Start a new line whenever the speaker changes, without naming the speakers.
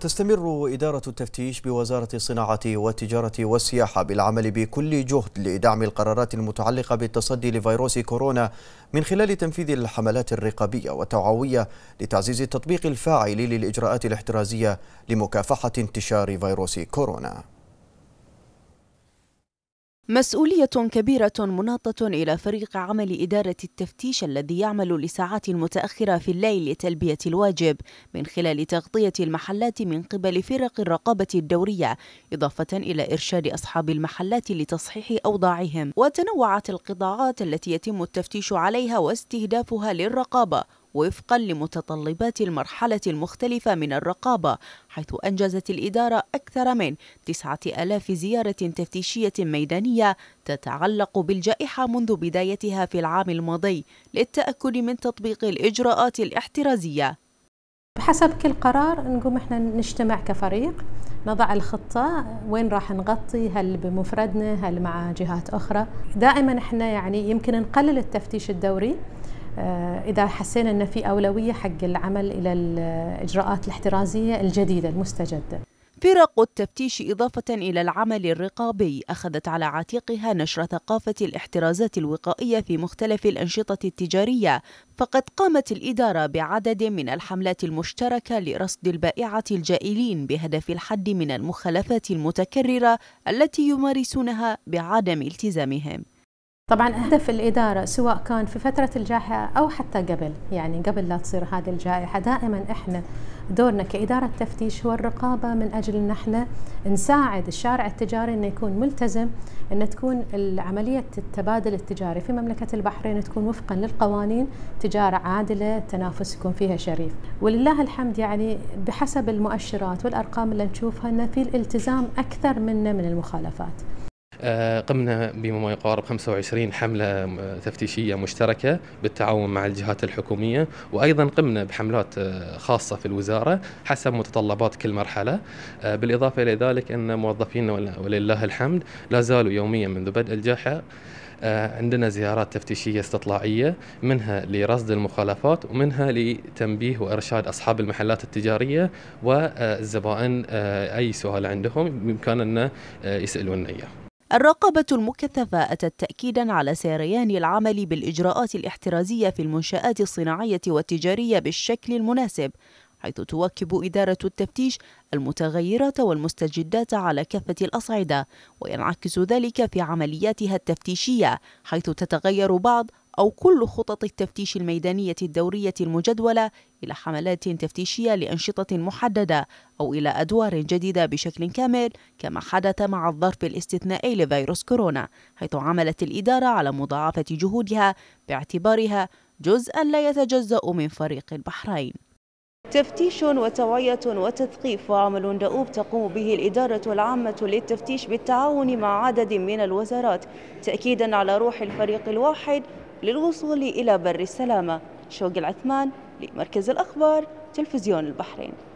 تستمر إدارة التفتيش بوزارة الصناعة والتجارة والسياحة بالعمل بكل جهد لدعم القرارات المتعلقة بالتصدي لفيروس كورونا من خلال تنفيذ الحملات الرقابية والتوعوية لتعزيز التطبيق الفاعل للإجراءات الاحترازية لمكافحة انتشار فيروس كورونا مسؤولية كبيرة مناطة إلى فريق عمل إدارة التفتيش الذي يعمل لساعات متأخرة في الليل لتلبية الواجب من خلال تغطية المحلات من قبل فرق الرقابة الدورية إضافة إلى إرشاد أصحاب المحلات لتصحيح أوضاعهم وتنوعت القطاعات التي يتم التفتيش عليها واستهدافها للرقابة وفقا لمتطلبات المرحلة المختلفة من الرقابة حيث أنجزت الإدارة أكثر من 9000 زيارة تفتيشية ميدانية تتعلق بالجائحة منذ بدايتها في العام الماضي للتأكد من تطبيق الإجراءات الاحترازية
بحسب كل قرار نقوم احنا نجتمع كفريق نضع الخطة وين راح نغطي هل بمفردنا هل مع جهات أخرى دائما احنا يعني يمكن نقلل التفتيش الدوري آه، إذا حسينا أن في أولوية حق العمل إلى الإجراءات الاحترازية الجديدة المستجدة
فرق التفتيش إضافة إلى العمل الرقابي أخذت على عاتقها نشر ثقافة الاحترازات الوقائية في مختلف الأنشطة التجارية فقد قامت الإدارة بعدد من الحملات المشتركة لرصد البائعة الجائلين بهدف الحد من المخالفات المتكررة التي يمارسونها بعدم
التزامهم طبعا هدف الإدارة سواء كان في فترة الجائحة أو حتى قبل يعني قبل لا تصير هذه الجائحة دائما إحنا دورنا كإدارة تفتيش هو الرقابة من أجل أن احنا نساعد الشارع التجاري أنه يكون ملتزم أن تكون عملية التبادل التجاري في مملكة البحرين تكون وفقا للقوانين تجارة عادلة التنافس يكون فيها شريف ولله الحمد يعني بحسب المؤشرات والأرقام اللي نشوفها أن في الالتزام أكثر منا من المخالفات
آه، قمنا بما يقارب 25 حملة تفتيشية مشتركة بالتعاون مع الجهات الحكومية وأيضا قمنا بحملات آه، خاصة في الوزارة حسب متطلبات كل مرحلة آه، بالإضافة إلى ذلك أن موظفينا ولله الحمد لا زالوا يوميا منذ بدء الجائحة عندنا زيارات تفتيشيه استطلاعيه منها لرصد المخالفات ومنها لتنبيه وارشاد اصحاب المحلات التجاريه والزبائن اي سؤال عندهم بامكاننا يسالونا اياه.
الرقابة المكثفة أتت تأكيدا على سريان العمل بالإجراءات الاحترازية في المنشآت الصناعية والتجارية بالشكل المناسب حيث تواكب إدارة التفتيش المتغيرات والمستجدات على كافة الأصعدة وينعكس ذلك في عملياتها التفتيشية حيث تتغير بعض أو كل خطط التفتيش الميدانية الدورية المجدولة إلى حملات تفتيشية لأنشطة محددة أو إلى أدوار جديدة بشكل كامل كما حدث مع الظرف الاستثنائي لفيروس كورونا حيث عملت الإدارة على مضاعفة جهودها باعتبارها جزءا لا يتجزأ من فريق البحرين تفتيش وتوعية وتثقيف وعمل دؤوب تقوم به الإدارة العامة للتفتيش بالتعاون مع عدد من الوزارات تأكيدا على روح الفريق الواحد للوصول إلى بر السلامة شوق
العثمان لمركز الأخبار تلفزيون البحرين